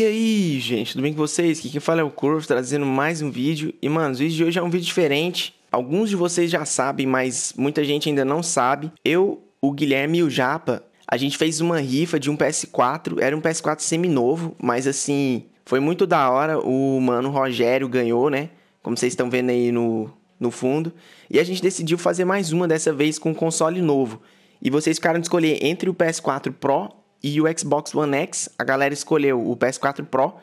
E aí, gente, tudo bem com vocês? Aqui quem fala é o Corvo, tá trazendo mais um vídeo. E, mano, o vídeo de hoje é um vídeo diferente. Alguns de vocês já sabem, mas muita gente ainda não sabe. Eu, o Guilherme e o Japa, a gente fez uma rifa de um PS4. Era um PS4 semi novo, mas assim, foi muito da hora. O mano Rogério ganhou, né? Como vocês estão vendo aí no, no fundo. E a gente decidiu fazer mais uma dessa vez com um console novo. E vocês ficaram de escolher entre o PS4 Pro e o Xbox One X, a galera escolheu o PS4 Pro.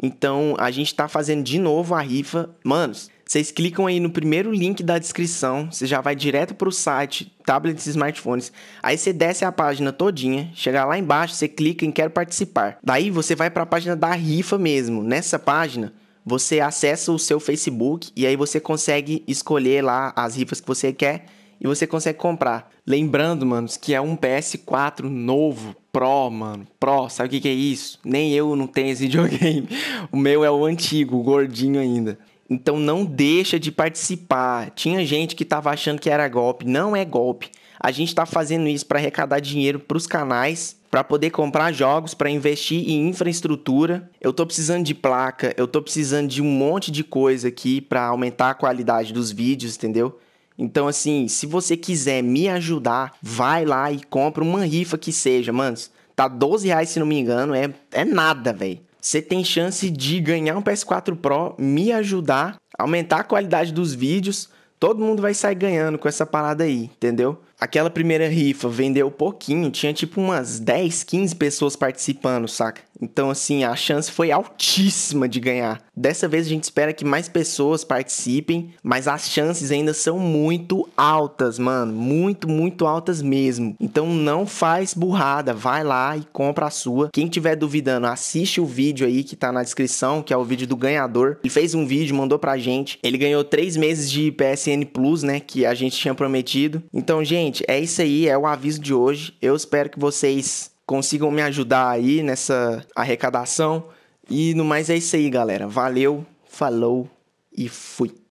Então a gente tá fazendo de novo a rifa. Manos, vocês clicam aí no primeiro link da descrição, você já vai direto pro site, tablets e smartphones. Aí você desce a página todinha, chega lá embaixo, você clica em quero participar. Daí você vai para a página da rifa mesmo. Nessa página, você acessa o seu Facebook e aí você consegue escolher lá as rifas que você quer e você consegue comprar. Lembrando, manos, que é um PS4 novo, Pro, mano. Pro, sabe o que, que é isso? Nem eu não tenho esse videogame. O meu é o antigo, o gordinho ainda. Então não deixa de participar. Tinha gente que tava achando que era golpe. Não é golpe. A gente tá fazendo isso para arrecadar dinheiro para os canais, para poder comprar jogos, para investir em infraestrutura. Eu tô precisando de placa, eu tô precisando de um monte de coisa aqui para aumentar a qualidade dos vídeos, entendeu? Então, assim, se você quiser me ajudar, vai lá e compra uma rifa que seja, mano. Tá 12 reais, se não me engano, é, é nada, velho. Você tem chance de ganhar um PS4 Pro, me ajudar, aumentar a qualidade dos vídeos. Todo mundo vai sair ganhando com essa parada aí, entendeu? Aquela primeira rifa vendeu pouquinho, tinha tipo umas 10, 15 pessoas participando, saca? Então, assim, a chance foi altíssima de ganhar. Dessa vez a gente espera que mais pessoas participem, mas as chances ainda são muito altas, mano. Muito, muito altas mesmo. Então não faz burrada, vai lá e compra a sua. Quem tiver duvidando, assiste o vídeo aí que tá na descrição, que é o vídeo do ganhador. Ele fez um vídeo, mandou pra gente. Ele ganhou três meses de PSN Plus, né? Que a gente tinha prometido. Então, gente, é isso aí, é o aviso de hoje. Eu espero que vocês consigam me ajudar aí nessa arrecadação. E no mais é isso aí, galera. Valeu, falou e fui.